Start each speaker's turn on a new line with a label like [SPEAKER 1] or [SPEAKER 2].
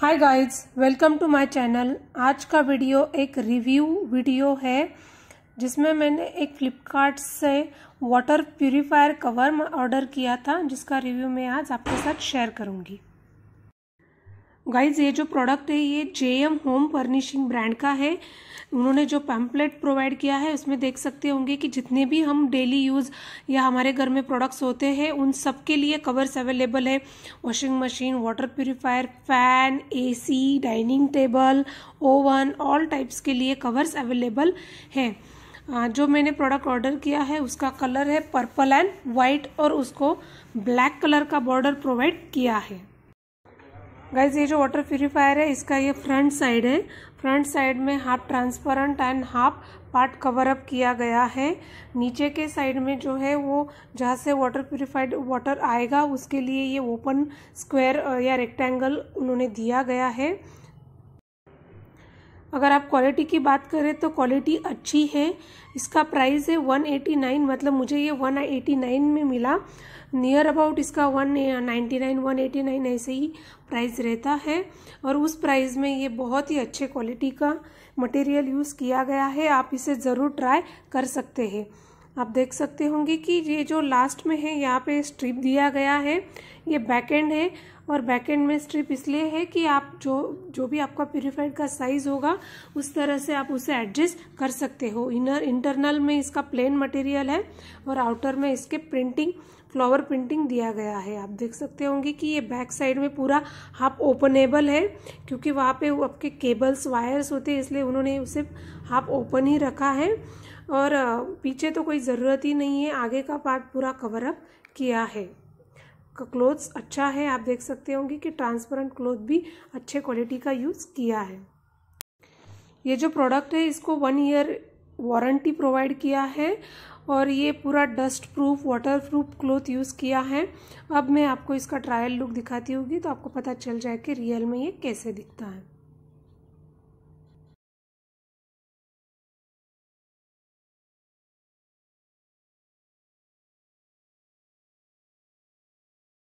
[SPEAKER 1] hi guys welcome to my channel आज का video एक रिव्यू वीडियो है जिसमें मैंने एक फ्लिपकार्ट से वाटर प्यूरीफायर कवर ऑर्डर किया था जिसका रिव्यू मैं आज आपके साथ शेयर करूंगी गाइज ये जो प्रोडक्ट है ये J M home furnishing brand का है उन्होंने जो पैम्पलेट प्रोवाइड किया है उसमें देख सकते होंगे कि जितने भी हम डेली यूज़ या हमारे घर में प्रोडक्ट्स होते हैं उन सब के लिए कवर्स अवेलेबल है washing machine water purifier fan AC dining table oven all types के लिए कवर्स अवेलेबल है जो मैंने प्रोडक्ट ऑर्डर किया है उसका कलर है पर्पल एंड वाइट और उसको ब्लैक कलर का बॉर्डर प्रोवाइड किया है गाइज ये जो वाटर प्योरीफायर है इसका ये फ्रंट साइड है फ्रंट साइड में half transparent and half part cover up किया गया है नीचे के साइड में जो है वो जहाँ से वाटर प्योरीफाइड वाटर आएगा उसके लिए ये ओपन स्क्वायर या रेक्टेंगल उन्होंने दिया गया है अगर आप क्वालिटी की बात करें तो क्वालिटी अच्छी है इसका प्राइस है 189 मतलब मुझे ये 189 में मिला नियर अबाउट इसका 199 189 ऐसे ही प्राइस रहता है और उस प्राइस में ये बहुत ही अच्छे क्वालिटी का मटेरियल यूज़ किया गया है आप इसे ज़रूर ट्राई कर सकते हैं आप देख सकते होंगे कि ये जो लास्ट में है यहाँ पे स्ट्रिप दिया गया है ये बैक एंड है और बैक एंड में स्ट्रिप इसलिए है कि आप जो जो भी आपका प्यूरिफाइड का साइज होगा उस तरह से आप उसे एडजस्ट कर सकते हो इनर इंटरनल में इसका प्लेन मटेरियल है और आउटर में इसके प्रिंटिंग फ्लावर प्रिंटिंग दिया गया है आप देख सकते होंगे कि ये बैक साइड में पूरा हाफ ओपनेबल है क्योंकि वहाँ पे आपके केबल्स वायर्स होते हैं इसलिए उन्होंने उसे हाफ ओपन ही रखा है और पीछे तो कोई ज़रूरत ही नहीं है आगे का पार्ट पूरा कवर अप किया है का क्लोथ्स अच्छा है आप देख सकते होंगे कि ट्रांसपेरेंट क्लोथ भी अच्छे क्वालिटी का यूज़ किया है ये जो प्रोडक्ट है इसको वन ईयर वारंटी प्रोवाइड किया है और ये पूरा dust proof water proof cloth use किया है अब मैं आपको इसका ट्रायल लुक दिखाती होगी तो आपको पता चल जाए कि रियल में ये कैसे दिखता है